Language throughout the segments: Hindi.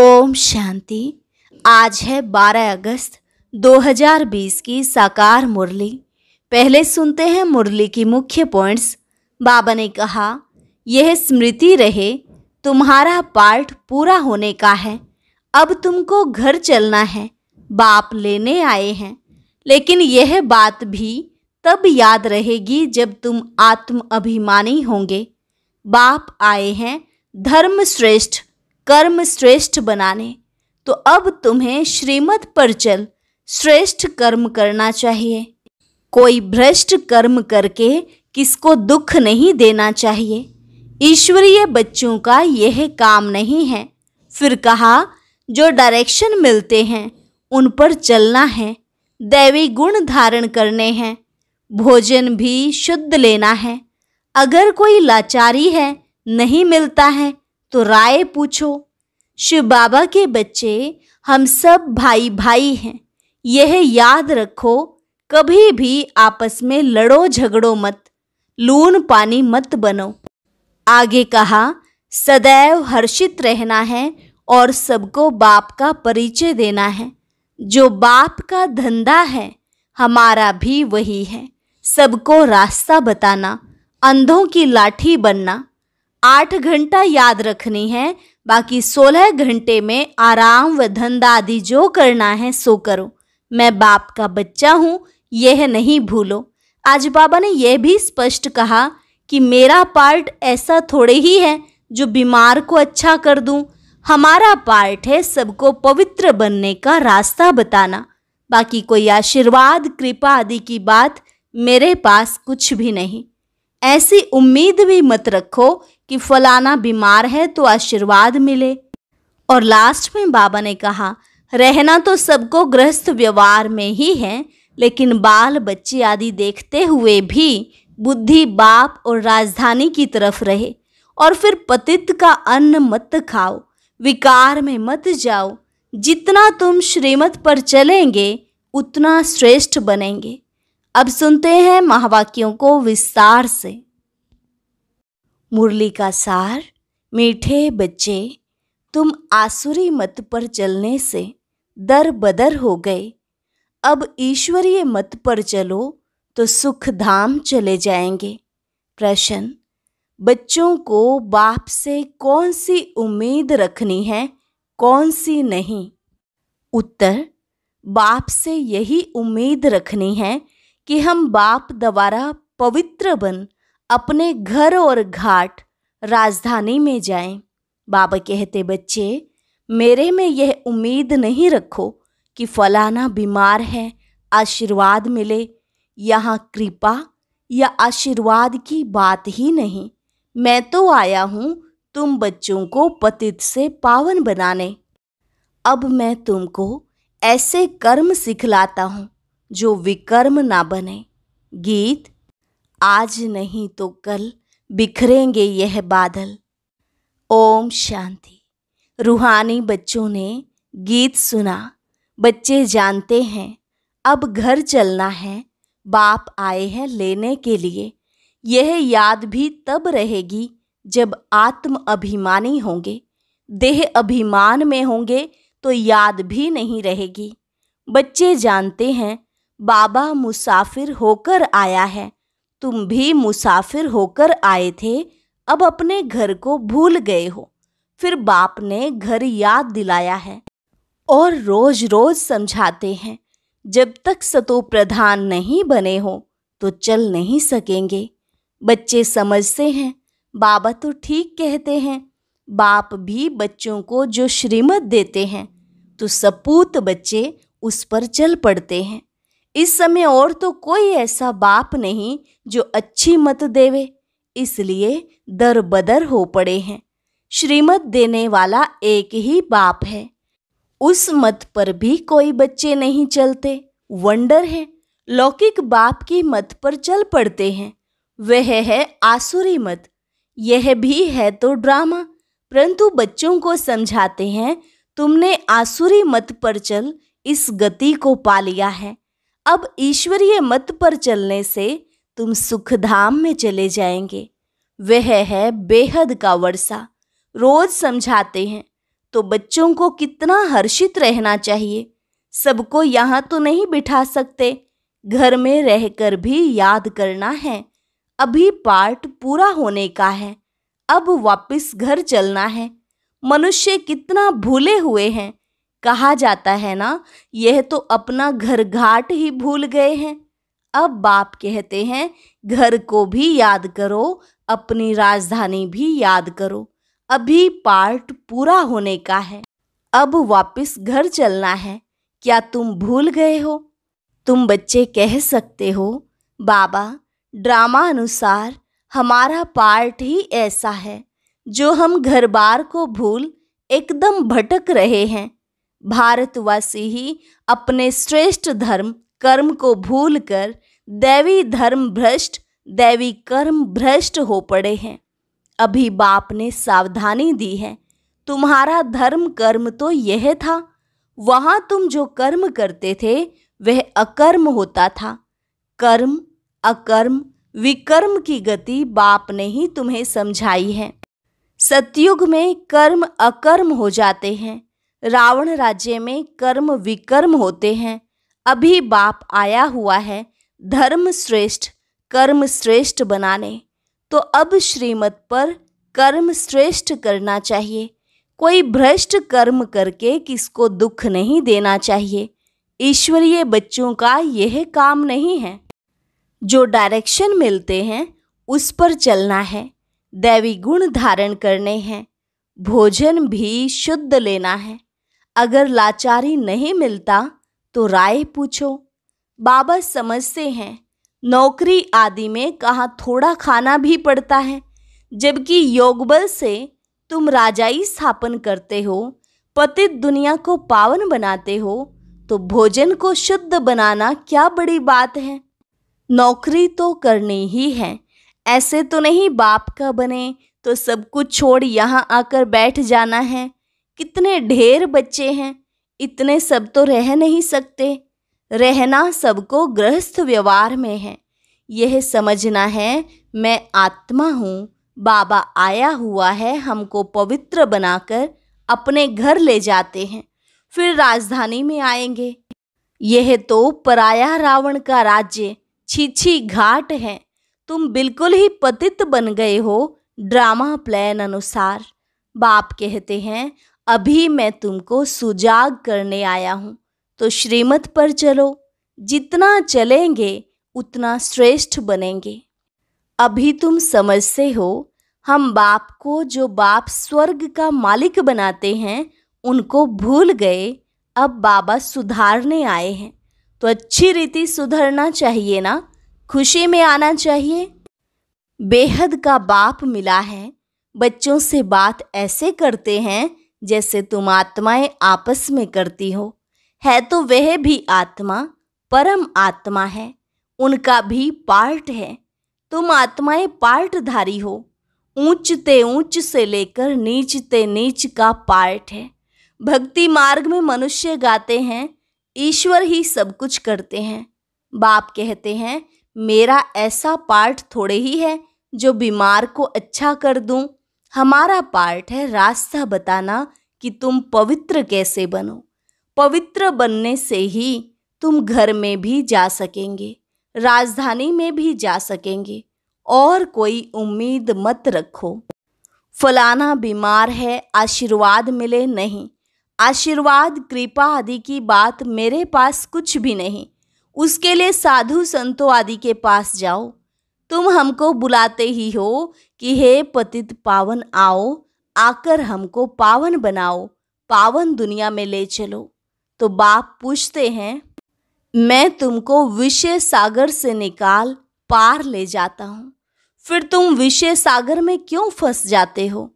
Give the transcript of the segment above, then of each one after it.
ओम शांति आज है 12 अगस्त 2020 की साकार मुरली पहले सुनते हैं मुरली की मुख्य पॉइंट्स बाबा ने कहा यह स्मृति रहे तुम्हारा पार्ट पूरा होने का है अब तुमको घर चलना है बाप लेने आए हैं लेकिन यह बात भी तब याद रहेगी जब तुम आत्म अभिमानी होंगे बाप आए हैं धर्म श्रेष्ठ कर्म श्रेष्ठ बनाने तो अब तुम्हें श्रीमत पर चल श्रेष्ठ कर्म करना चाहिए कोई भ्रष्ट कर्म करके किसको दुख नहीं देना चाहिए ईश्वरीय बच्चों का यह काम नहीं है फिर कहा जो डायरेक्शन मिलते हैं उन पर चलना है दैवी गुण धारण करने हैं भोजन भी शुद्ध लेना है अगर कोई लाचारी है नहीं मिलता है तो राय पूछो शिव बाबा के बच्चे हम सब भाई भाई हैं यह याद रखो कभी भी आपस में लड़ो झगड़ो मत लून पानी मत बनो आगे कहा सदैव हर्षित रहना है और सबको बाप का परिचय देना है जो बाप का धंधा है हमारा भी वही है सबको रास्ता बताना अंधों की लाठी बनना आठ घंटा याद रखनी है बाकी सोलह घंटे में आराम व धंधा आदि जो करना है सो करो मैं बाप का बच्चा हूँ यह नहीं भूलो आज बाबा ने यह भी स्पष्ट कहा कि मेरा पार्ट ऐसा थोड़े ही है जो बीमार को अच्छा कर दूँ हमारा पार्ट है सबको पवित्र बनने का रास्ता बताना बाकी कोई आशीर्वाद कृपा आदि की बात मेरे पास कुछ भी नहीं ऐसी उम्मीद भी मत रखो कि फलाना बीमार है तो आशीर्वाद मिले और लास्ट में बाबा ने कहा रहना तो सबको ग्रस्त व्यवहार में ही है लेकिन बाल बच्चे आदि देखते हुए भी बुद्धि बाप और राजधानी की तरफ रहे और फिर पतित का अन्न मत खाओ विकार में मत जाओ जितना तुम श्रीमत पर चलेंगे उतना श्रेष्ठ बनेंगे अब सुनते हैं महावाक्यों को विस्तार से मुरली का सार मीठे बच्चे तुम आसुरी मत पर चलने से दर बदर हो गए अब ईश्वरीय मत पर चलो तो सुख धाम चले जाएंगे प्रश्न बच्चों को बाप से कौन सी उम्मीद रखनी है कौन सी नहीं उत्तर बाप से यही उम्मीद रखनी है कि हम बाप द्वारा पवित्र बन अपने घर और घाट राजधानी में जाएं। बाबा कहते बच्चे मेरे में यह उम्मीद नहीं रखो कि फलाना बीमार है आशीर्वाद मिले यहाँ कृपा या आशीर्वाद की बात ही नहीं मैं तो आया हूँ तुम बच्चों को पतित से पावन बनाने अब मैं तुमको ऐसे कर्म सिखलाता हूँ जो विकर्म ना बने गीत आज नहीं तो कल बिखरेंगे यह बादल ओम शांति रूहानी बच्चों ने गीत सुना बच्चे जानते हैं अब घर चलना है बाप आए हैं लेने के लिए यह याद भी तब रहेगी जब आत्म अभिमानी होंगे देह अभिमान में होंगे तो याद भी नहीं रहेगी बच्चे जानते हैं बाबा मुसाफिर होकर आया है तुम भी मुसाफिर होकर आए थे अब अपने घर को भूल गए हो फिर बाप ने घर याद दिलाया है और रोज रोज समझाते हैं जब तक सतो प्रधान नहीं बने हो तो चल नहीं सकेंगे बच्चे समझते हैं बाबा तो ठीक कहते हैं बाप भी बच्चों को जो श्रीमत देते हैं तो सपूत बच्चे उस पर चल पड़ते हैं इस समय और तो कोई ऐसा बाप नहीं जो अच्छी मत देवे इसलिए दर बदर हो पड़े हैं श्रीमत देने वाला एक ही बाप है उस मत पर भी कोई बच्चे नहीं चलते वंडर है लौकिक बाप की मत पर चल पड़ते हैं वह है आसुरी मत यह भी है तो ड्रामा परंतु बच्चों को समझाते हैं तुमने आसुरी मत पर चल इस गति को पा लिया है अब ईश्वरीय मत पर चलने से तुम सुखधाम में चले जाएंगे वह है बेहद का वर्षा रोज समझाते हैं तो बच्चों को कितना हर्षित रहना चाहिए सबको यहाँ तो नहीं बिठा सकते घर में रहकर भी याद करना है अभी पार्ट पूरा होने का है अब वापस घर चलना है मनुष्य कितना भूले हुए हैं कहा जाता है ना यह तो अपना घर घाट ही भूल गए हैं अब बाप कहते हैं घर को भी याद करो अपनी राजधानी भी याद करो अभी पार्ट पूरा होने का है अब वापस घर चलना है क्या तुम भूल गए हो तुम बच्चे कह सकते हो बाबा ड्रामा अनुसार हमारा पार्ट ही ऐसा है जो हम घर बार को भूल एकदम भटक रहे हैं भारतवासी ही अपने श्रेष्ठ धर्म कर्म को भूलकर दैवी धर्म भ्रष्ट दैवी कर्म भ्रष्ट हो पड़े हैं अभी बाप ने सावधानी दी है तुम्हारा धर्म कर्म तो यह था वहाँ तुम जो कर्म करते थे वह अकर्म होता था कर्म अकर्म विकर्म की गति बाप ने ही तुम्हें समझाई है सतयुग में कर्म अकर्म हो जाते हैं रावण राज्य में कर्म विकर्म होते हैं अभी बाप आया हुआ है धर्म श्रेष्ठ कर्म श्रेष्ठ बनाने तो अब श्रीमत पर कर्म श्रेष्ठ करना चाहिए कोई भ्रष्ट कर्म करके किसको दुख नहीं देना चाहिए ईश्वरीय बच्चों का यह काम नहीं है जो डायरेक्शन मिलते हैं उस पर चलना है दैवी गुण धारण करने हैं भोजन भी शुद्ध लेना है अगर लाचारी नहीं मिलता तो राय पूछो बाबा समझते हैं नौकरी आदि में कहाँ थोड़ा खाना भी पड़ता है जबकि योगबल से तुम राजाई स्थापन करते हो पतित दुनिया को पावन बनाते हो तो भोजन को शुद्ध बनाना क्या बड़ी बात है नौकरी तो करनी ही है ऐसे तो नहीं बाप का बने तो सब कुछ छोड़ यहाँ आकर बैठ जाना है कितने ढेर बच्चे हैं इतने सब तो रह नहीं सकते रहना सबको गृहस्थ व्यवहार में है यह समझना है मैं आत्मा हूँ बाबा आया हुआ है हमको पवित्र बनाकर अपने घर ले जाते हैं फिर राजधानी में आएंगे यह तो पराया रावण का राज्य छीछी घाट है तुम बिल्कुल ही पतित बन गए हो ड्रामा प्लान अनुसार बाप कहते हैं अभी मैं तुमको सुजाग करने आया हूँ तो श्रीमत पर चलो जितना चलेंगे उतना श्रेष्ठ बनेंगे अभी तुम समझते हो हम बाप को जो बाप स्वर्ग का मालिक बनाते हैं उनको भूल गए अब बाबा सुधारने आए हैं तो अच्छी रीति सुधरना चाहिए ना खुशी में आना चाहिए बेहद का बाप मिला है बच्चों से बात ऐसे करते हैं जैसे तुम आत्माएं आपस में करती हो है तो वह भी आत्मा परम आत्मा है उनका भी पार्ट है तुम आत्माएं पार्टधारी हो ऊंचते ऊंच से लेकर नीचते नीच का पार्ट है भक्ति मार्ग में मनुष्य गाते हैं ईश्वर ही सब कुछ करते हैं बाप कहते हैं मेरा ऐसा पार्ट थोड़े ही है जो बीमार को अच्छा कर दूं हमारा पार्ट है रास्ता बताना कि तुम पवित्र कैसे बनो पवित्र बनने से ही तुम घर में भी जा सकेंगे राजधानी में भी जा सकेंगे और कोई उम्मीद मत रखो फलाना बीमार है आशीर्वाद मिले नहीं आशीर्वाद कृपा आदि की बात मेरे पास कुछ भी नहीं उसके लिए साधु संतों आदि के पास जाओ तुम हमको बुलाते ही हो कि हे पतित पावन आओ आकर हमको पावन बनाओ पावन दुनिया में ले चलो तो बाप पूछते हैं मैं तुमको विषय सागर से निकाल पार ले जाता हूँ फिर तुम विषय सागर में क्यों फंस जाते हो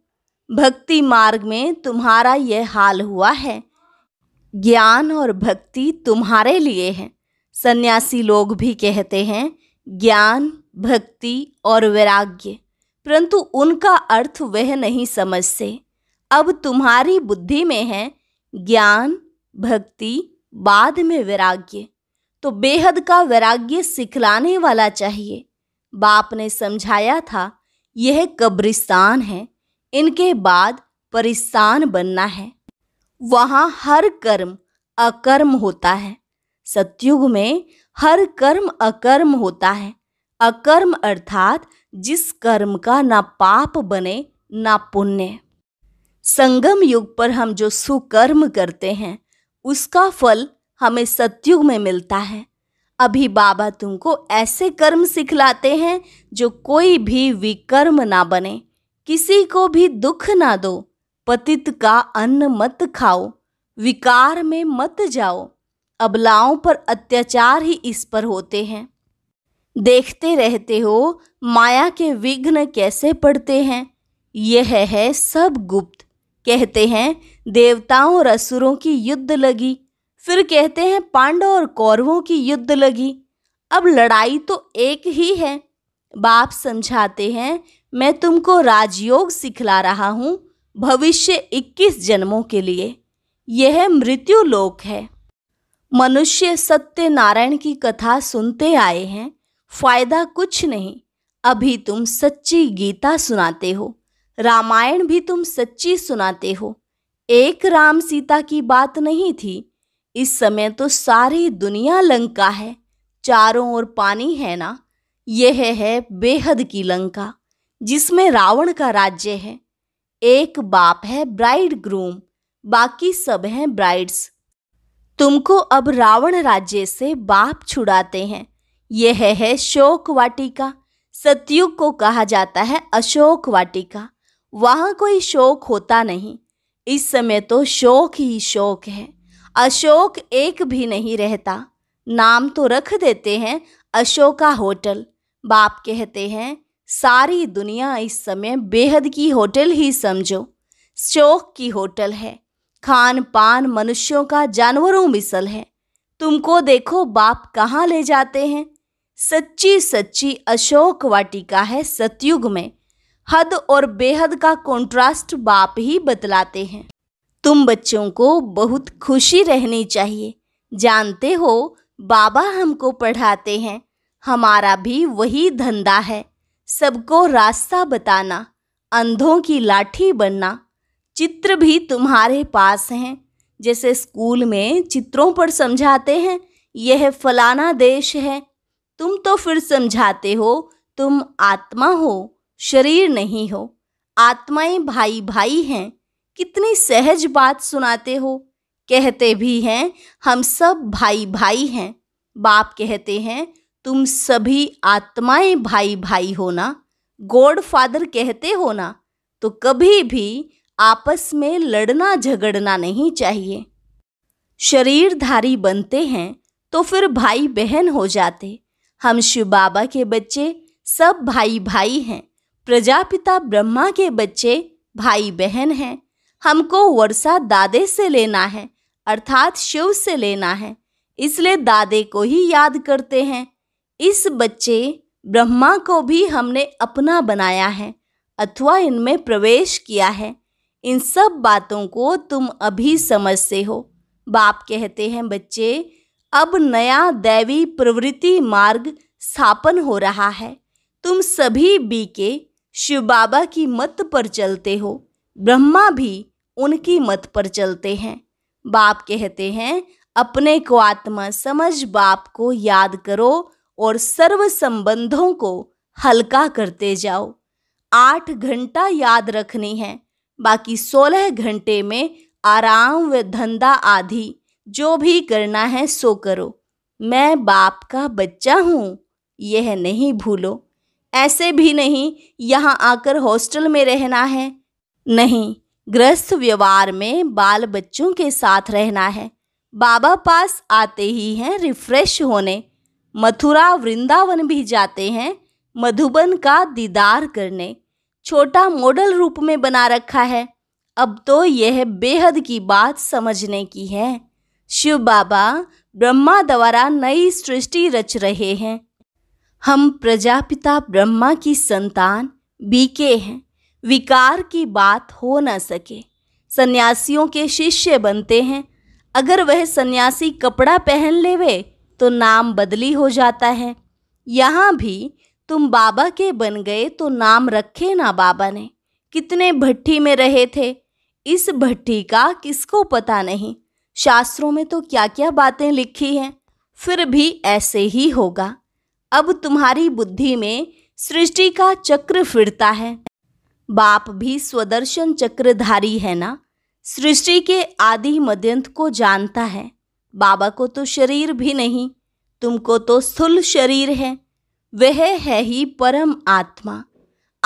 भक्ति मार्ग में तुम्हारा यह हाल हुआ है ज्ञान और भक्ति तुम्हारे लिए है सन्यासी लोग भी कहते हैं ज्ञान भक्ति और वैराग्य परंतु उनका अर्थ वह नहीं समझते अब तुम्हारी बुद्धि में है ज्ञान भक्ति बाद में वैराग्य तो बेहद का वैराग्य सिखलाने वाला चाहिए बाप ने समझाया था यह कब्रिस्तान है इनके बाद परिस्तान बनना है वहाँ हर कर्म अकर्म होता है सतयुग में हर कर्म अकर्म होता है अकर्म अर्थात जिस कर्म का ना पाप बने ना पुण्य संगम युग पर हम जो सुकर्म करते हैं उसका फल हमें सत्युग में मिलता है अभी बाबा तुमको ऐसे कर्म सिखलाते हैं जो कोई भी विकर्म ना बने किसी को भी दुख ना दो पतित का अन्न मत खाओ विकार में मत जाओ अबलाओं पर अत्याचार ही इस पर होते हैं देखते रहते हो माया के विघ्न कैसे पड़ते हैं यह है सब गुप्त कहते हैं देवताओं और असुरों की युद्ध लगी फिर कहते हैं पांडव और कौरवों की युद्ध लगी अब लड़ाई तो एक ही है बाप समझाते हैं मैं तुमको राजयोग सिखला रहा हूँ भविष्य 21 जन्मों के लिए यह मृत्यु लोक है मनुष्य सत्य नारायण की कथा सुनते आए हैं फायदा कुछ नहीं अभी तुम सच्ची गीता सुनाते हो रामायण भी तुम सच्ची सुनाते हो एक राम सीता की बात नहीं थी इस समय तो सारी दुनिया लंका है चारों ओर पानी है ना यह है बेहद की लंका जिसमें रावण का राज्य है एक बाप है ब्राइड ग्रूम बाकी सब हैं ब्राइड्स तुमको अब रावण राज्य से बाप छुड़ाते हैं यह है शोक वाटिका सतयुग को कहा जाता है अशोक वाटिका वहाँ कोई शोक होता नहीं इस समय तो शोक ही शोक है अशोक एक भी नहीं रहता नाम तो रख देते हैं अशोका होटल बाप कहते हैं सारी दुनिया इस समय बेहद की होटल ही समझो शोक की होटल है खान पान मनुष्यों का जानवरों मिसल है तुमको देखो बाप कहाँ ले जाते हैं सच्ची सच्ची अशोक वाटिका है सतयुग में हद और बेहद का कॉन्ट्रास्ट बाप ही बतलाते हैं तुम बच्चों को बहुत खुशी रहनी चाहिए जानते हो बाबा हमको पढ़ाते हैं हमारा भी वही धंधा है सबको रास्ता बताना अंधों की लाठी बनना चित्र भी तुम्हारे पास हैं जैसे स्कूल में चित्रों पर समझाते हैं यह फलाना देश है तुम तो फिर समझाते हो तुम आत्मा हो शरीर नहीं हो आत्माएं भाई भाई हैं कितनी सहज बात सुनाते हो कहते भी हैं हम सब भाई भाई हैं बाप कहते हैं तुम सभी आत्माएं भाई भाई हो ना गॉड फादर कहते हो ना तो कभी भी आपस में लड़ना झगड़ना नहीं चाहिए शरीरधारी बनते हैं तो फिर भाई बहन हो जाते हम शिव बाबा के बच्चे सब भाई भाई हैं प्रजापिता ब्रह्मा के बच्चे भाई बहन हैं हमको वर्षा दादे से लेना है अर्थात शिव से लेना है इसलिए दादे को ही याद करते हैं इस बच्चे ब्रह्मा को भी हमने अपना बनाया है अथवा इनमें प्रवेश किया है इन सब बातों को तुम अभी समझते हो बाप कहते हैं बच्चे अब नया दैवी प्रवृत्ति मार्ग स्थापन हो रहा है तुम सभी बीके शिव बाबा की मत पर चलते हो ब्रह्मा भी उनकी मत पर चलते हैं बाप कहते हैं अपने को आत्मा समझ बाप को याद करो और सर्व संबंधों को हल्का करते जाओ आठ घंटा याद रखनी है बाकी सोलह घंटे में आराम व धंधा आधी जो भी करना है सो करो मैं बाप का बच्चा हूँ यह नहीं भूलो ऐसे भी नहीं यहाँ आकर हॉस्टल में रहना है नहीं ग्रस्त व्यवहार में बाल बच्चों के साथ रहना है बाबा पास आते ही हैं रिफ्रेश होने मथुरा वृंदावन भी जाते हैं मधुबन का दीदार करने छोटा मॉडल रूप में बना रखा है अब तो यह बेहद की बात समझने की है शिव बाबा ब्रह्मा द्वारा नई सृष्टि रच रहे हैं हम प्रजापिता ब्रह्मा की संतान बीके हैं विकार की बात हो न सके सन्यासियों के शिष्य बनते हैं अगर वह सन्यासी कपड़ा पहन लेवे तो नाम बदली हो जाता है यहाँ भी तुम बाबा के बन गए तो नाम रखे ना बाबा ने कितने भट्टी में रहे थे इस भट्टी का किसको पता नहीं शास्त्रों में तो क्या क्या बातें लिखी हैं फिर भी ऐसे ही होगा अब तुम्हारी बुद्धि में सृष्टि का चक्र फिरता है बाप भी स्वदर्शन चक्रधारी है ना सृष्टि के आदि मध्यंत को जानता है बाबा को तो शरीर भी नहीं तुमको तो स्थूल शरीर है वह है ही परम आत्मा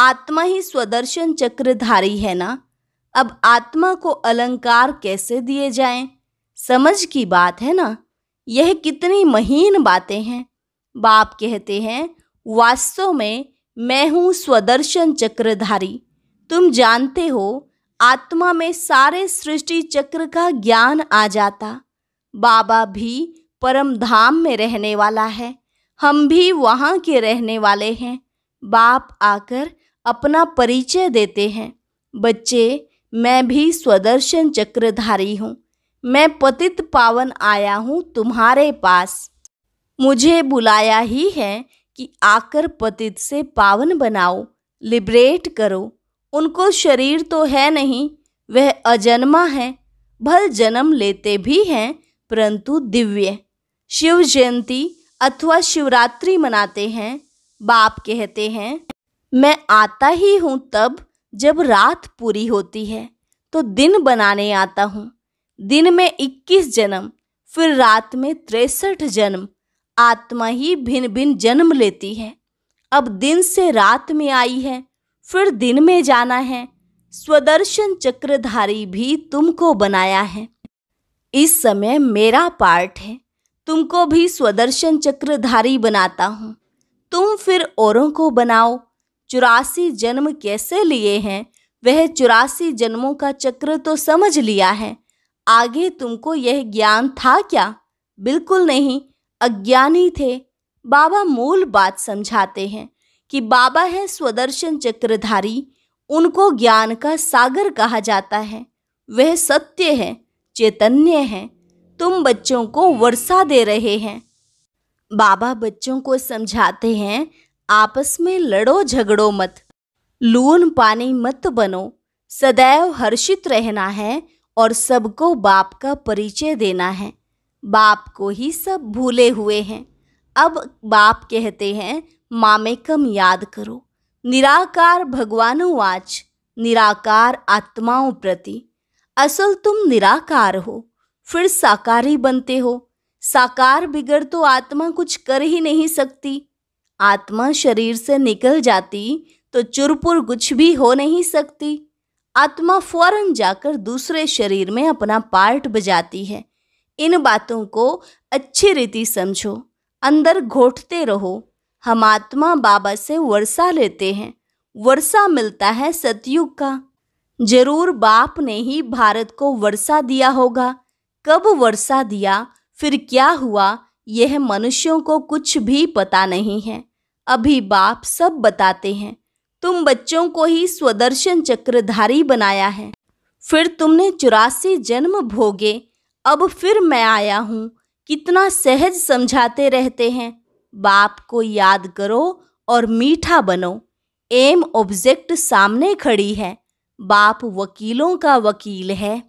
आत्मा ही स्वदर्शन चक्रधारी है ना अब आत्मा को अलंकार कैसे दिए जाएं? समझ की बात है ना यह कितनी महीन बातें हैं बाप कहते हैं वास्तव में मैं हूँ स्वदर्शन चक्रधारी तुम जानते हो आत्मा में सारे सृष्टि चक्र का ज्ञान आ जाता बाबा भी परम धाम में रहने वाला है हम भी वहाँ के रहने वाले हैं बाप आकर अपना परिचय देते हैं बच्चे मैं भी स्वदर्शन चक्रधारी हूँ मैं पतित पावन आया हूँ तुम्हारे पास मुझे बुलाया ही है कि आकर पतित से पावन बनाओ लिब्रेट करो उनको शरीर तो है नहीं वह अजन्मा है भल जन्म लेते भी हैं परंतु दिव्य शिव जयंती अथवा शिवरात्रि मनाते हैं बाप कहते हैं मैं आता ही हूँ तब जब रात पूरी होती है तो दिन बनाने आता हूँ दिन में इक्कीस जन्म फिर रात में तिरसठ जन्म आत्मा ही भिन्न भिन्न जन्म लेती है अब दिन से रात में आई है फिर दिन में जाना है स्वदर्शन चक्रधारी भी तुमको बनाया है इस समय मेरा पार्ट है तुमको भी स्वदर्शन चक्रधारी बनाता हूँ तुम फिर औरों को बनाओ चौरासी जन्म कैसे लिए हैं वह चौरासी जन्मों का चक्र तो समझ लिया है आगे तुमको यह ज्ञान था क्या बिल्कुल नहीं अज्ञानी थे बाबा मूल बात समझाते हैं कि बाबा है स्वदर्शन चक्रधारी उनको ज्ञान का सागर कहा जाता है वह सत्य है चैतन्य है तुम बच्चों को वर्षा दे रहे हैं बाबा बच्चों को समझाते हैं आपस में लड़ो झगड़ो मत लून पानी मत बनो सदैव हर्षित रहना है और सबको बाप का परिचय देना है बाप को ही सब भूले हुए हैं अब बाप कहते हैं मामे कम याद करो निराकार वाच निराकार आत्माओं प्रति असल तुम निराकार हो फिर साकारी बनते हो साकार बिगड़ तो आत्मा कुछ कर ही नहीं सकती आत्मा शरीर से निकल जाती तो चुरपुर कुछ भी हो नहीं सकती आत्मा फौरन जाकर दूसरे शरीर में अपना पार्ट बजाती है इन बातों को अच्छी रीति समझो अंदर घोटते रहो हम आत्मा बाबा से वर्षा लेते हैं वर्षा मिलता है सतयुग का जरूर बाप ने ही भारत को वर्षा दिया होगा कब वर्षा दिया फिर क्या हुआ यह मनुष्यों को कुछ भी पता नहीं है अभी बाप सब बताते हैं तुम बच्चों को ही स्वदर्शन चक्रधारी बनाया है फिर तुमने चौरासी जन्म भोगे अब फिर मैं आया हूँ कितना सहज समझाते रहते हैं बाप को याद करो और मीठा बनो एम ऑब्जेक्ट सामने खड़ी है बाप वकीलों का वकील है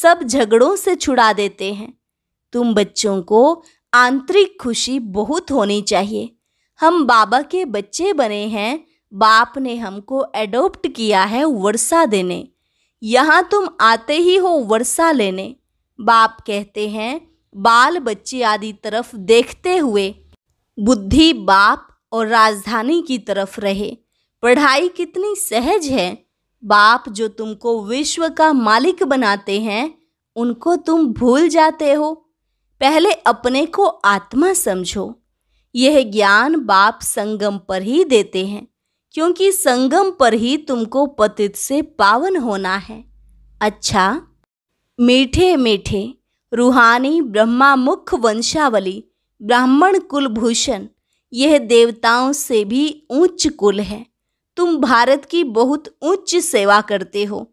सब झगड़ों से छुड़ा देते हैं तुम बच्चों को आंतरिक खुशी बहुत होनी चाहिए हम बाबा के बच्चे बने हैं बाप ने हमको एडोप्ट किया है वर्षा देने यहाँ तुम आते ही हो वर्षा लेने बाप कहते हैं बाल बच्चे आदि तरफ देखते हुए बुद्धि बाप और राजधानी की तरफ रहे पढ़ाई कितनी सहज है बाप जो तुमको विश्व का मालिक बनाते हैं उनको तुम भूल जाते हो पहले अपने को आत्मा समझो यह ज्ञान बाप संगम पर ही देते हैं क्योंकि संगम पर ही तुमको पतित से पावन होना है अच्छा मीठे मीठे रूहानी ब्रह्मा मुख वंशावली ब्राह्मण कुलभूषण यह देवताओं से भी उच्च कुल है तुम भारत की बहुत उच्च सेवा करते हो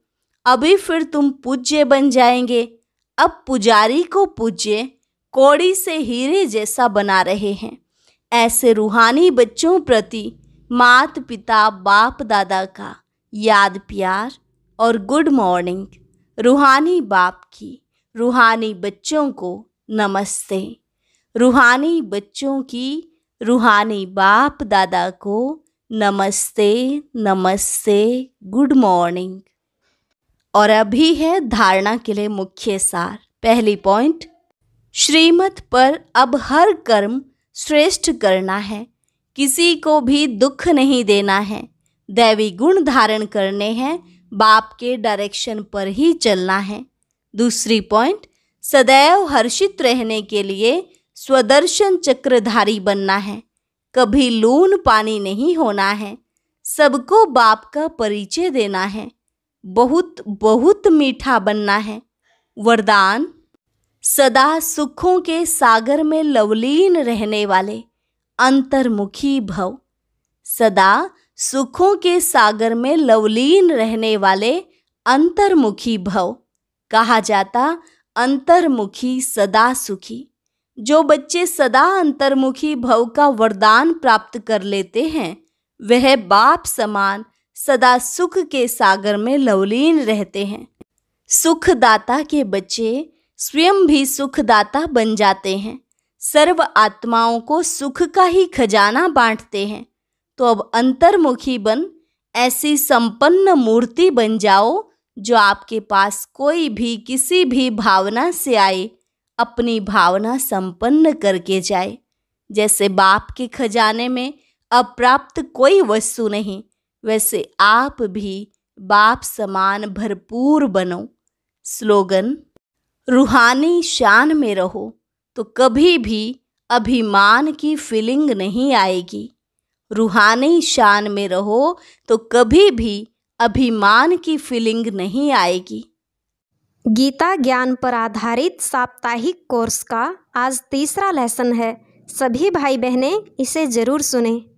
अभी फिर तुम पूज्य बन जाएंगे अब पुजारी को पूज्य कोड़ी से हीरे जैसा बना रहे हैं ऐसे रूहानी बच्चों प्रति मात पिता बाप दादा का याद प्यार और गुड मॉर्निंग रूहानी बाप की रूहानी बच्चों को नमस्ते रूहानी बच्चों की रूहानी बाप दादा को नमस्ते नमस्ते गुड मॉर्निंग और अभी है धारणा के लिए मुख्य सार पहली पॉइंट श्रीमत पर अब हर कर्म श्रेष्ठ करना है किसी को भी दुख नहीं देना है दैवी गुण धारण करने हैं बाप के डायरेक्शन पर ही चलना है दूसरी पॉइंट सदैव हर्षित रहने के लिए स्वदर्शन चक्रधारी बनना है कभी लून पानी नहीं होना है सबको बाप का परिचय देना है बहुत बहुत मीठा बनना है वरदान सदा सुखों के सागर में लवलीन रहने वाले अंतर्मुखी भव सदा सुखों के सागर में लवलीन रहने वाले अंतर्मुखी भव कहा जाता अंतर्मुखी सदा सुखी जो बच्चे सदा अंतर्मुखी भव का वरदान प्राप्त कर लेते हैं वह बाप समान सदा सुख के सागर में लवलीन रहते हैं सुखदाता के बच्चे स्वयं भी सुखदाता बन जाते हैं सर्व आत्माओं को सुख का ही खजाना बांटते हैं तो अब अंतर्मुखी बन ऐसी संपन्न मूर्ति बन जाओ जो आपके पास कोई भी किसी भी भावना से आए अपनी भावना संपन्न करके जाए जैसे बाप के खजाने में अप्राप्त कोई वस्तु नहीं वैसे आप भी बाप समान भरपूर बनो स्लोगन रूहानी शान में रहो तो कभी भी अभिमान की फीलिंग नहीं आएगी रूहानी शान में रहो तो कभी भी अभिमान की फीलिंग नहीं आएगी गीता ज्ञान पर आधारित साप्ताहिक कोर्स का आज तीसरा लेसन है सभी भाई बहनें इसे ज़रूर सुनें